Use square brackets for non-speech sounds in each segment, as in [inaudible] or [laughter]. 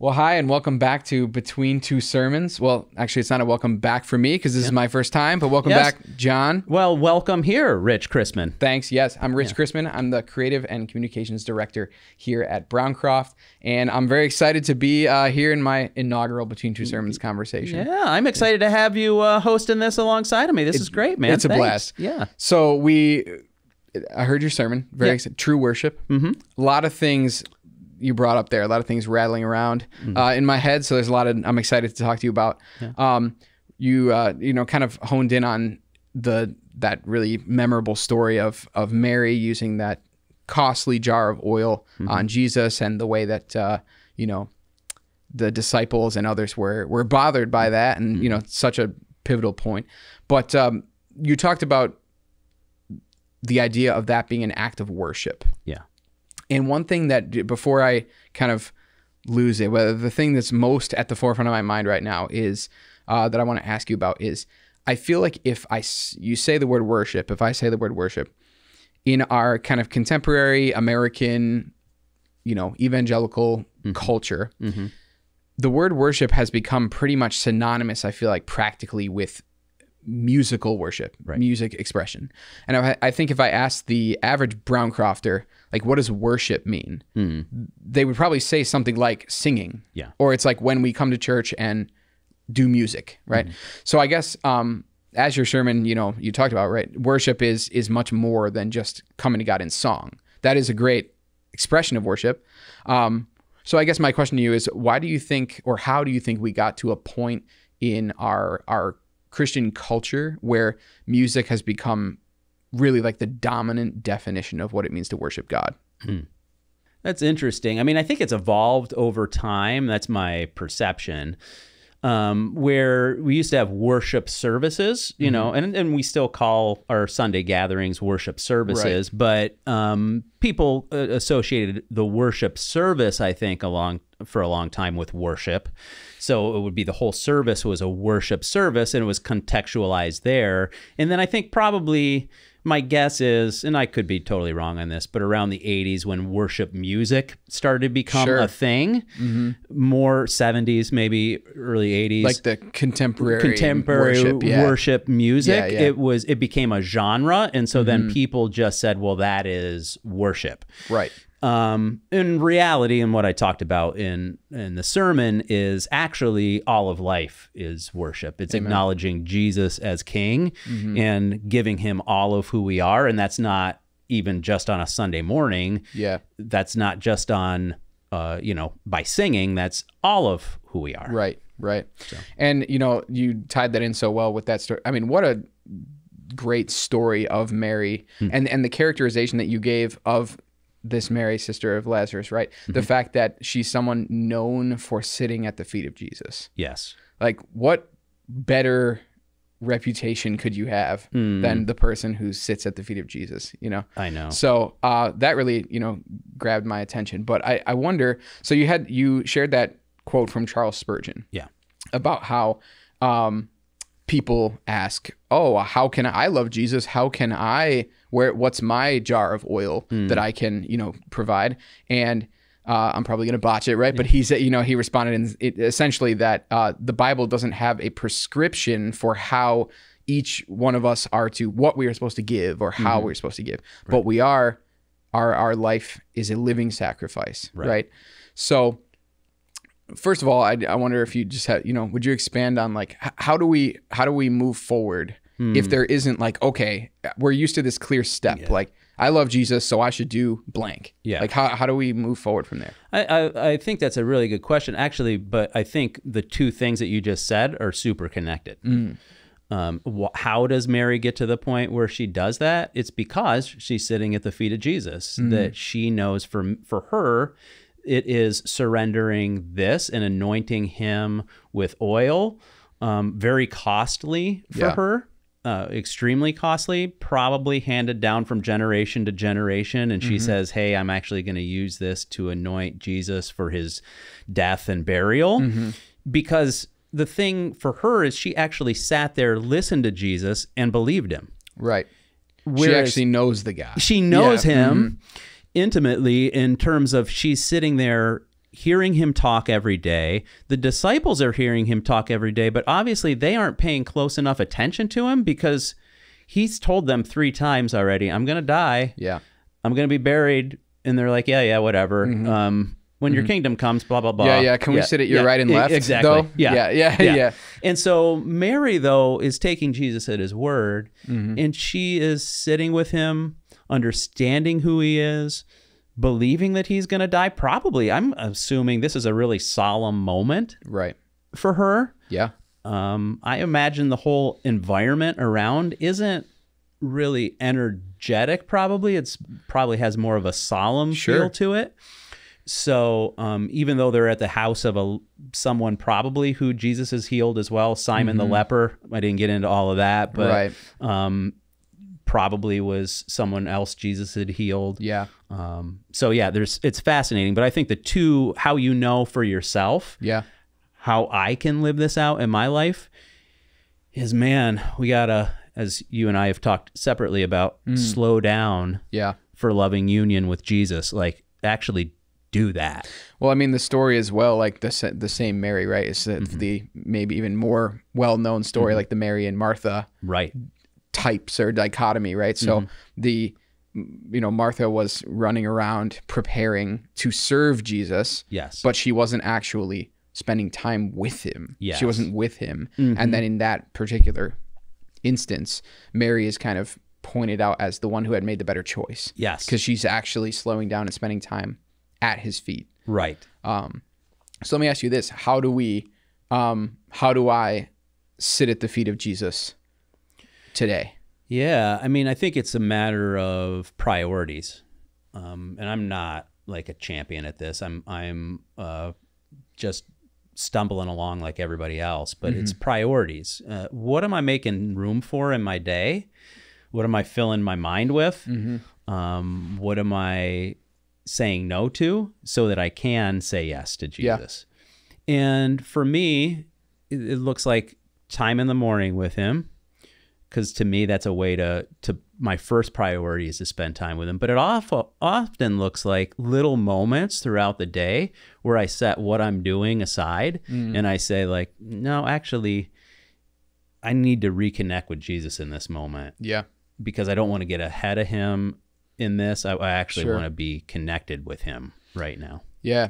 Well, hi, and welcome back to Between Two Sermons. Well, actually, it's not a welcome back for me because this yeah. is my first time, but welcome yes. back, John. Well, welcome here, Rich Chrisman. Thanks. Yes, I'm Rich yeah. Chrisman. I'm the Creative and Communications Director here at Browncroft, and I'm very excited to be uh, here in my inaugural Between Two mm, Sermons conversation. Yeah, I'm excited to have you uh, hosting this alongside of me. This it, is great, man. It's Thanks. a blast. Yeah. So we I heard your sermon. Very yeah. true worship. Mm-hmm. A lot of things you brought up there. A lot of things rattling around mm. uh, in my head. So there's a lot of I'm excited to talk to you about. Yeah. Um, you uh, you know kind of honed in on the that really memorable story of of Mary using that costly jar of oil mm-hmm. on Jesus and the way that uh, you know the disciples and others were were bothered by that and mm-hmm. you know mm-hmm. such a pivotal point. But um, you talked about the idea of that being an act of worship. And one thing that before I kind of lose it, whether the thing that's most at the forefront of my mind right now is uh, that I want to ask you about is I feel like if I you say the word worship, if I say the word worship in our kind of contemporary American, you know, evangelical mm-hmm. culture. Mm-hmm. The word worship has become pretty much synonymous, I feel like, practically with musical worship, right. music expression. And I, I, think if I asked the average Browncrofter like what does worship mean? Mm. They would probably say something like singing. Yeah. Or it's like when we come to church and do music, right? Mm. So I guess um, as your sermon, you know, you talked about, right? Worship is is much more than just coming to God in song. That is a great expression of worship. Um, so I guess my question to you is why do you think or how do you think we got to a point in our our Christian culture where music has become really like the dominant definition of what it means to worship God. Hmm. That's interesting. I mean, I think it's evolved over time. That's my perception. Um, where we used to have worship services, you mm-hmm. know, and, and we still call our Sunday gatherings worship services, right. but um, people uh, associated the worship service, I think, along for a long time with worship. So it would be the whole service was a worship service and it was contextualized there. And then I think probably my guess is, and I could be totally wrong on this, but around the 80s when worship music started to become sure. a thing, mm-hmm. more 70s, maybe early 80s. Like the contemporary, contemporary worship, yeah. worship music. Yeah, yeah. It was it became a genre. And so mm-hmm. then people just said, well, that is worship. Right. Um, in reality, and what I talked about in in the sermon is actually all of life is worship. It's Amen. acknowledging Jesus as King mm -hmm. and giving Him all of who we are, and that's not even just on a Sunday morning. Yeah, that's not just on uh, you know by singing. That's all of who we are. Right, right. So. And you know you tied that in so well with that story. I mean, what a great story of Mary mm. and and the characterization that you gave of this Mary, sister of Lazarus, right? Mm-hmm. The fact that she's someone known for sitting at the feet of Jesus. Yes. Like, what better reputation could you have mm. than the person who sits at the feet of Jesus, you know? I know. So uh, that really, you know, grabbed my attention. But I, I wonder, so you had, you shared that quote from Charles Spurgeon. Yeah. About how um, people ask, oh, how can I, I love Jesus? How can I, where, what's my jar of oil mm. that I can, you know, provide? And uh, I'm probably going to botch it, right? Yeah. But he said, you know, he responded in it, essentially that uh, the Bible doesn't have a prescription for how each one of us are to what we are supposed to give or how mm we're supposed to give, right. but we are our our life is a living sacrifice, right? right? So first of all, I, I wonder if you just had, you know, would you expand on like how do we how do we move forward if hmm. there isn't like okay, we're used to this clear step yeah. like I love Jesus, so I should do blank. Yeah. Like how, how do we move forward from there? I, I, I think that's a really good question, actually. But I think the two things that you just said are super connected. Mm. Um, wh- how does Mary get to the point where she does that? It's because she's sitting at the feet of Jesus. Mm. That she knows for for her, it is surrendering this and anointing him with oil, um, very costly for yeah. her. Uh, extremely costly, probably handed down from generation to generation. And she mm-hmm. says, Hey, I'm actually going to use this to anoint Jesus for his death and burial. Mm-hmm. Because the thing for her is she actually sat there, listened to Jesus, and believed him. Right. Whereas she actually knows the guy. She knows yeah. him. Mm-hmm intimately in terms of she's sitting there hearing him talk every day. The disciples are hearing him talk every day, but obviously they aren't paying close enough attention to him because he's told them three times already, I'm going to die. Yeah. I'm going to be buried. And they're like, yeah, yeah, whatever. Mm -hmm. Um, when your mm -hmm. kingdom comes, blah blah blah. Yeah, yeah. Can we yeah. sit at your yeah. right and left? Exactly. Yeah. yeah. yeah, yeah, yeah, And so Mary though is taking Jesus at his word, mm -hmm. and she is sitting with him understanding who he is, believing that he's going to die. Probably, I'm assuming this is a really solemn moment, right, for her. Yeah. Um, I imagine the whole environment around isn't really energetic. Probably, it's probably has more of a solemn sure. feel to it. So um, even though they're at the house of a someone probably who Jesus has healed as well, Simon mm -hmm. the mm-hmm. leper. I didn't get into all of that, but right. um, probably was someone else Jesus had healed. Yeah. Um, so yeah, there's it's fascinating, but I think the two how you know for yourself, yeah, how I can live this out in my life is man, we gotta as you and I have talked separately about mm. slow down. Yeah. For loving union with Jesus, like actually do that. Well, I mean, the story as well, like the the same Mary, right? It's the, mm -hmm. the maybe even more well known story, mm -hmm. like the Mary and Martha, right? types or dichotomy, right? So mm-hmm. the you know Martha was running around preparing to serve Jesus. Yes. But she wasn't actually spending time with him. Yes. She wasn't with him. Mm-hmm. And then in that particular instance, Mary is kind of pointed out as the one who had made the better choice. Yes. Cuz she's actually slowing down and spending time at his feet. Right. Um so let me ask you this, how do we um how do I sit at the feet of Jesus today? Yeah, I mean, I think it's a matter of priorities, um, and I'm not like a champion at this. I'm I'm uh, just stumbling along like everybody else, but mm-hmm. it's priorities. Uh, what am I making room for in my day? What am I filling my mind with? Mm-hmm. Um, what am I saying no to so that I can say yes to Jesus? Yeah. And for me, it, it looks like time in the morning with Him because to me that's a way to to my first priority is to spend time with them but it often often looks like little moments throughout the day where i set what i'm doing aside mm. and i say like no actually i need to reconnect with jesus in this moment yeah because i don't want to get ahead of him in this i, I actually sure. want to be connected with him right now yeah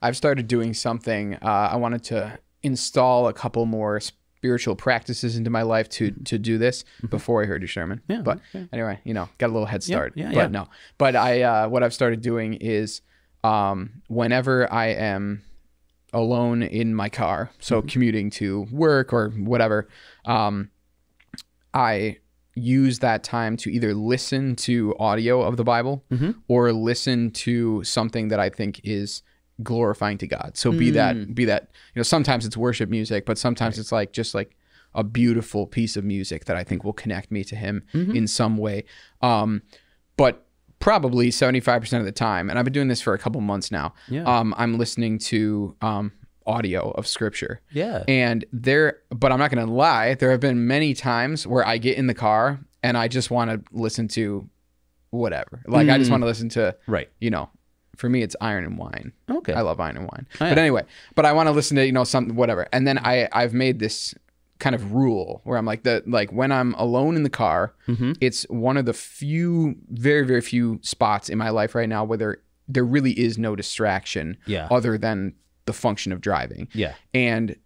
i've started doing something uh, i wanted to install a couple more sp- spiritual practices into my life to mm-hmm. to do this mm-hmm. before I heard you, Sherman. Yeah, but okay. anyway, you know, got a little head start. Yeah, yeah, but yeah. no, but I uh, what I've started doing is um, whenever I am alone in my car, so mm-hmm. commuting to work or whatever, um, I use that time to either listen to audio of the Bible mm-hmm. or listen to something that I think is glorifying to God. So be mm. that be that you know sometimes it's worship music, but sometimes right. it's like just like a beautiful piece of music that I think will connect me to him mm -hmm. in some way. Um, but probably 75% of the time and I've been doing this for a couple months now. Yeah. Um, I'm listening to um, audio of scripture. Yeah. And there but I'm not going to lie, there have been many times where I get in the car and I just want to listen to whatever. Like mm. I just mm. want to listen to right. you know, for me it's iron and wine okay i love iron and wine oh, yeah. but anyway but i want to listen to you know something whatever and then i i've made this kind of rule where i'm like the like when i'm alone in the car mm-hmm. it's one of the few very very few spots in my life right now where there there really is no distraction yeah. other than the function of driving yeah and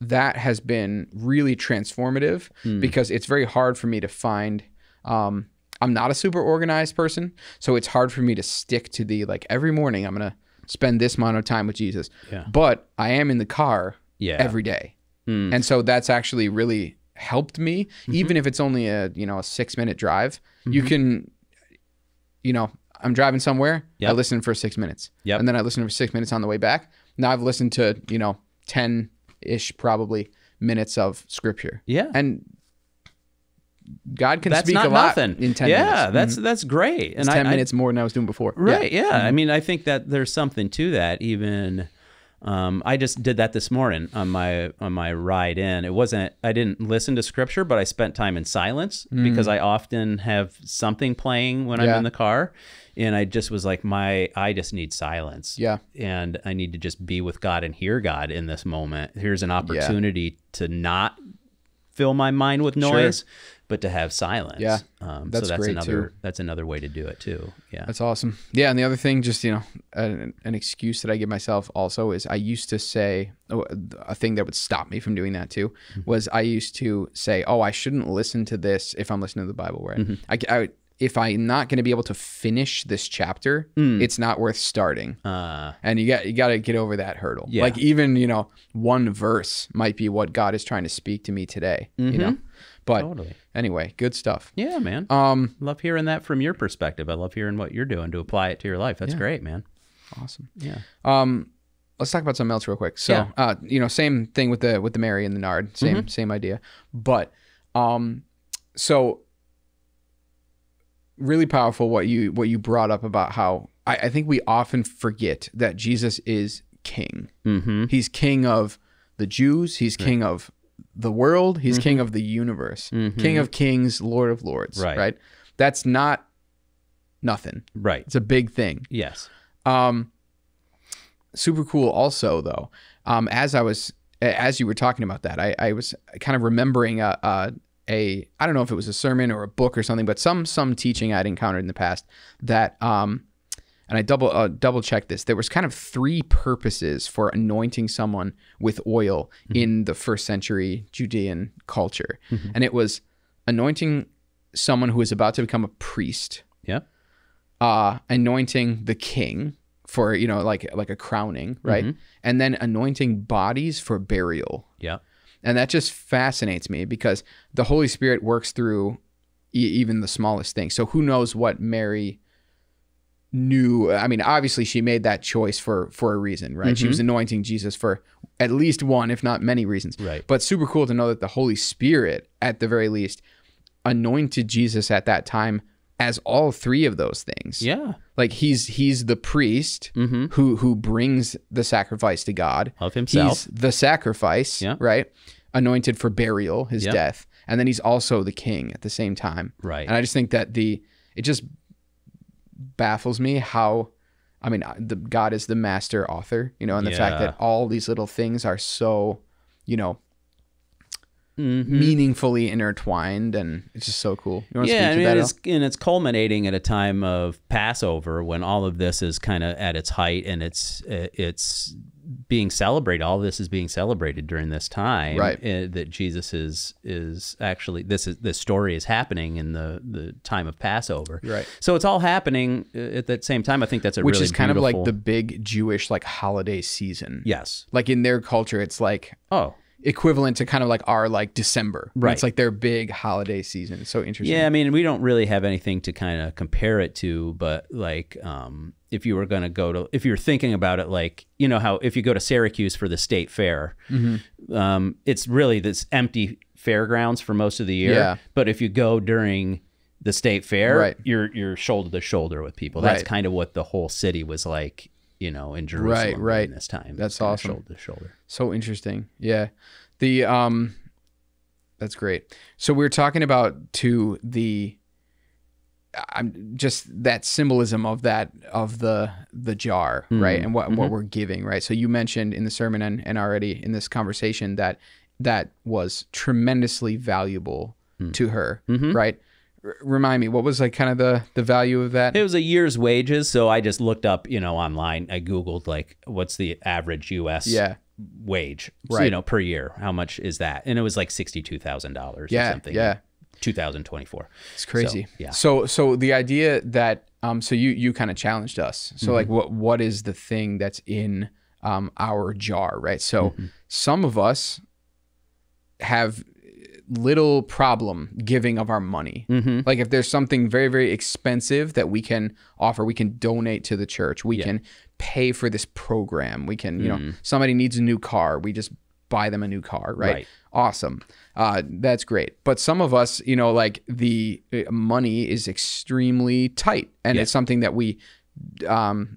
that has been really transformative mm. because it's very hard for me to find um I'm not a super organized person, so it's hard for me to stick to the like every morning I'm gonna spend this amount of time with Jesus. Yeah. But I am in the car yeah. every day. Mm. And so that's actually really helped me, mm -hmm. even if it's only a you know a six minute drive. Mm -hmm. You mm-hmm. can, you know, I'm driving somewhere. Yep. I listen for six minutes. Yep. And then I listen for six minutes on the way back. Now I've listened to you know ten ish probably minutes of scripture. Yeah. And God can that's speak a lot nothing. in ten yeah, minutes. Yeah, that's mm-hmm. that's great. And it's ten I, minutes I, more than I was doing before. Right. Yeah. yeah. Mm-hmm. I mean, I think that there's something to that. Even um, I just did that this morning on my on my ride in. It wasn't I didn't listen to scripture, but I spent time in silence mm. because I often have something playing when yeah. I'm in the car, and I just was like, my I just need silence. Yeah, and I need to just be with God and hear God in this moment. Here's an opportunity yeah. to not fill my mind with noise. Sure but to have silence. Yeah, um, that's so that's another too. that's another way to do it too. Yeah, that's awesome. Yeah, and the other thing, just you know, an, an, excuse that I give myself also is I used to say oh, a thing that would stop me from doing that too mm-hmm. was I used to say, oh, I shouldn't listen to this if I'm listening to the Bible, right? Mm -hmm. I, I if I'm not going to be able to finish this chapter, mm. it's not worth starting. Uh, and you got you got to get over that hurdle. Yeah. Like even you know one verse might be what God is trying to speak to me today. Mm -hmm. You mm-hmm. know, but totally. anyway, good stuff. Yeah, man. Um, love hearing that from your perspective. I love hearing what you're doing to apply it to your life. That's yeah. great, man. Awesome. Yeah. Um, let's talk about something else real quick. So, yeah. uh, you know, same thing with the with the Mary and the Nard. Same mm-hmm. same idea. But, um, so really powerful what you what you brought up about how I, I think we often forget that Jesus is King. Mm-hmm. He's King of the Jews. He's King of the world. He's mm-hmm. king of the universe, mm-hmm. king of kings, lord of lords. Right. Right. That's not nothing. Right. It's a big thing. Yes. Um, super cool. Also, though, um, as I was as you were talking about that, I, I was kind of remembering a, uh, a uh, a I don't know if it was a sermon or a book or something, but some some teaching I'd encountered in the past that um, and I double uh, double check this. There was kind of three purposes for anointing someone with oil mm-hmm. in the first century Judean culture, mm-hmm. and it was anointing someone who was about to become a priest. Yeah. Uh, anointing the king for you know like like a crowning, right? Mm-hmm. And then anointing bodies for burial. Yeah. And that just fascinates me because the Holy Spirit works through e- even the smallest thing. So who knows what Mary knew i mean obviously she made that choice for for a reason right mm-hmm. she was mm-hmm. anointing jesus for at least one if not many reasons right but super cool to know that the holy spirit at the very least anointed jesus at that time as all three of those things yeah like he's he's the priest mm-hmm. who who brings the sacrifice to god of himself he's the sacrifice yeah. right anointed for burial his yeah. death and then he's also the king at the same time right and i just think that the it just baffles me how I mean, uh, the, God is the master author, you know, and the yeah. fact that all these little things are so, you know, mm-hmm. meaningfully intertwined, and it's just so cool. yeah, I mean, it's, and it's culminating at a time of Passover when all of this is kind of at its height, and it's uh, it's being celebrated. All this is being celebrated during this time, right? Uh, that Jesus is is actually this is this story is happening in the the time of Passover, right? So it's all happening eh, at that same time. I think that's a which really is kind beautiful... of like the big Jewish like holiday season. Yes, like in their culture, it's like oh equivalent to kind of like our like December. Right. It's like their big holiday season. It's so interesting. Yeah, I mean, we don't really have anything to kind of compare it to, but like um, if you were going to go to, if you're thinking about it, like, you know, how if you go to Syracuse for the state fair, mm-hmm. um, it's really this empty fairgrounds for most of the year. Yeah. But if you go during the state fair, right. you're, you're shoulder to shoulder with people. That's right. kind of what the whole city was like you know, in Jerusalem. Right, right. This time, that's awesome. Shoulder to shoulder. So interesting. Yeah, the um, that's great. So we are talking about to the. I'm just that symbolism of that of the the jar, mm-hmm. right? And what mm-hmm. what we're giving, right? So you mentioned in the sermon and, and already in this conversation that that was tremendously valuable mm. to her, mm-hmm. right? remind me, what was like kind of the the value of that? It was a year's wages, so I just looked up, you know, online. I googled like what's the average U.S. Yeah. wage, right. So, you know, per year. How much is that? And it was like sixty two thousand dollars. Yeah, or something. yeah. 2024. It's crazy. So, yeah. So so the idea that um so you you kind of challenged us. So mm -hmm. like what what is the thing that's in um our jar, right? So mm -hmm. some of us have little problem giving of our money. Mm-hmm. Like if there's something very, very expensive that we can offer, we can donate to the church. We yeah. can pay for this program. We can, you mm know, somebody needs a new car. We just buy them a new car, right? right. Awesome. Uh, that's great. But some of us, you know, like the uh, money is extremely tight and yeah. it's something that we, um,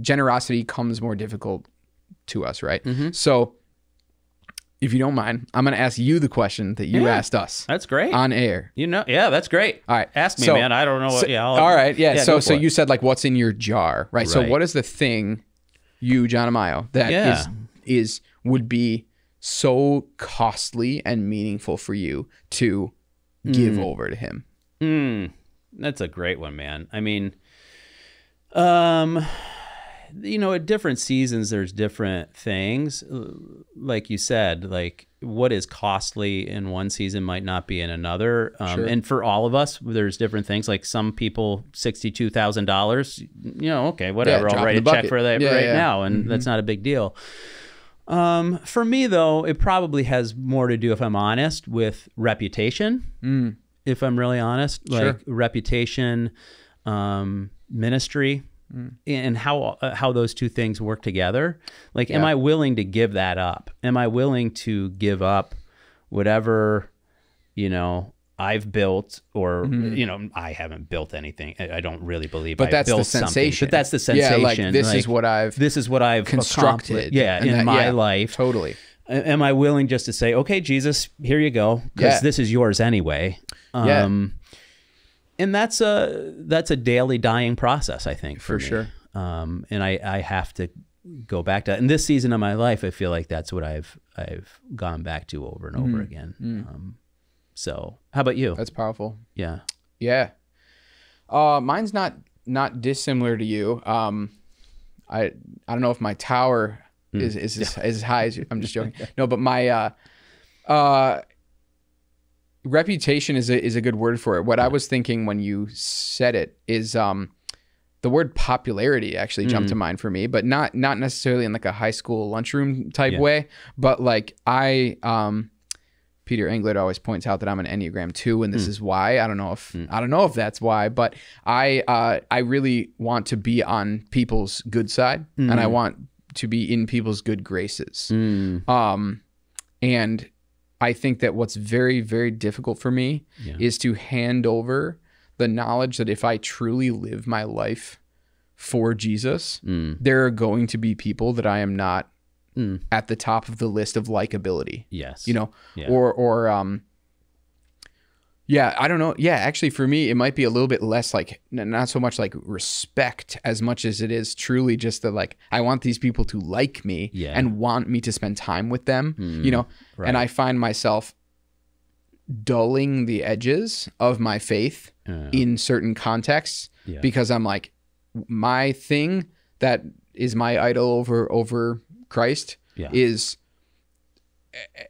generosity comes more difficult to us, right? Mm-hmm. So, if you don't mind, I'm going to ask you the question that you yeah, asked us. That's great. On air. You know, yeah, that's great. All right. Ask me, so, man. I don't know what, so, yeah. I'll, all right. Yeah. yeah so, so it. you said like, what's in your jar, right? right? So what is the thing you, John Amayo, that yeah. is is, would be so costly and meaningful for you to mm. give hmm. over to him? Mm. That's a great one, man. I mean, um, you know, at different seasons, there's different things. Uh, like you said, like what is costly in one season might not be in another. Um, sure. And for all of us, there's different things. Like some people, sixty-two thousand dollars. You know, okay, whatever. Yeah, I'll write a bucket. check for that yeah, right yeah. now, and mm -hmm. that's not a big deal. Um, for me, though, it probably has more to do, if I'm honest, with reputation. Mm. If I'm really honest, like sure. reputation, um, ministry Mm. and how uh, how those two things work together. Like, yeah. am I willing to give that up? Am I willing to give up whatever you know I've built, or mm-hmm. you know I haven't built anything. I, I don't really believe, but I that's the sensation. Something. But that's the sensation. Yeah, like this like, is what I've this is what I've constructed. Yeah, in that, my yeah, life, totally. Am I willing just to say, okay, Jesus, here you go, because yeah. this is yours anyway. Um, yeah and that's a that's a daily dying process, I think. For, for sure. Um, and I I have to go back to. In this season of my life, I feel like that's what I've I've gone back to over and over mm. again. Mm. Um, so, how about you? That's powerful. Yeah. Yeah. Uh, mine's not not dissimilar to you. Um, I I don't know if my tower mm. is is [laughs] as, as high as you. I'm just joking. [laughs] no, but my uh, uh, reputation is a is a good word for it. What I was thinking when you said it is um the word popularity actually jumped mm -hmm. to mm-hmm. mind for me, but not not necessarily in like a high school lunchroom type yeah. way, but like I um Peter Englert always points out that I'm an Enneagram 2 and this mm. is why. I don't know if mm. I don't know if that's why, but I uh I really want to be on people's good side -hmm. and I mm. want to be in people's good graces. Mm. Um and I think that what's very, very difficult for me yeah. is to hand over the knowledge that if I truly live my life for Jesus, mm. there are going to be people that I am not mm. at the top of the list of likability. Yes. You know, yeah. or, or, um, yeah, I don't know. Yeah, actually, for me, it might be a little bit less like not so much like respect as much as it is truly just that, like I want these people to like me yeah. and want me to spend time with them, mm, you hmm, know. Right. And I find myself dulling the edges of my faith uh, in certain contexts yeah. because I'm like my thing that is my idol over over Christ yeah. is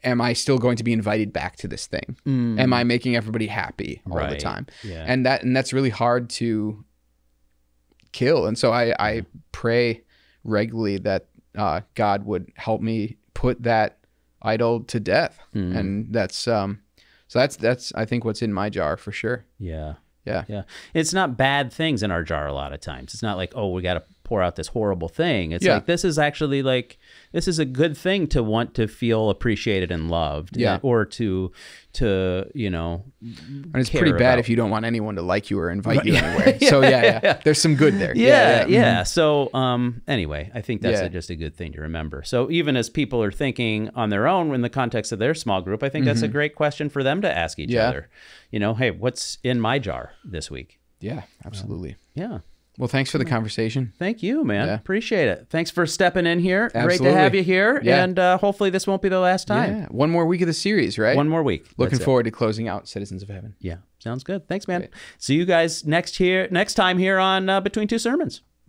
am I still going to be invited back to this thing? Mm. Am I making everybody happy all right. the time? Yeah. And that and that's really hard to kill. And so I I pray regularly that uh, God would help me put that idol to death. Mm. And that's um so that's that's I think what's in my jar for sure. Yeah. Yeah. Yeah. It's not bad things in our jar a lot of times. It's not like, oh, we got to pour out this horrible thing. It's yeah. like this is actually like this is a good thing to want to feel appreciated and loved. Yeah. Uh, or to to, you know And it's pretty bad about. if you don't want anyone to like you or invite right. you [laughs] anywhere. yeah. So yeah, yeah, yeah. There's some good there. Yeah, yeah. yeah. Mm -hmm. So um anyway, I think that's a, just a good thing to remember. So even as people are thinking on their own in the context of their small group, I think mm -hmm. that's a mm-hmm. great question for them to ask each other. You know, hey, what's in my jar this week? Yeah, absolutely. Um, yeah. Well, thanks for the conversation. Thank you, man. Yeah. Appreciate it. Thanks for stepping in here. Absolutely. Great to have you here. Yeah. And uh, hopefully, this won't be the last time. Yeah. One more week of the series, right? One more week. Looking That's forward it. to closing out Citizens of Heaven. Yeah. Sounds good. Thanks, man. Great. See you guys next here next time here on uh, Between Two Sermons.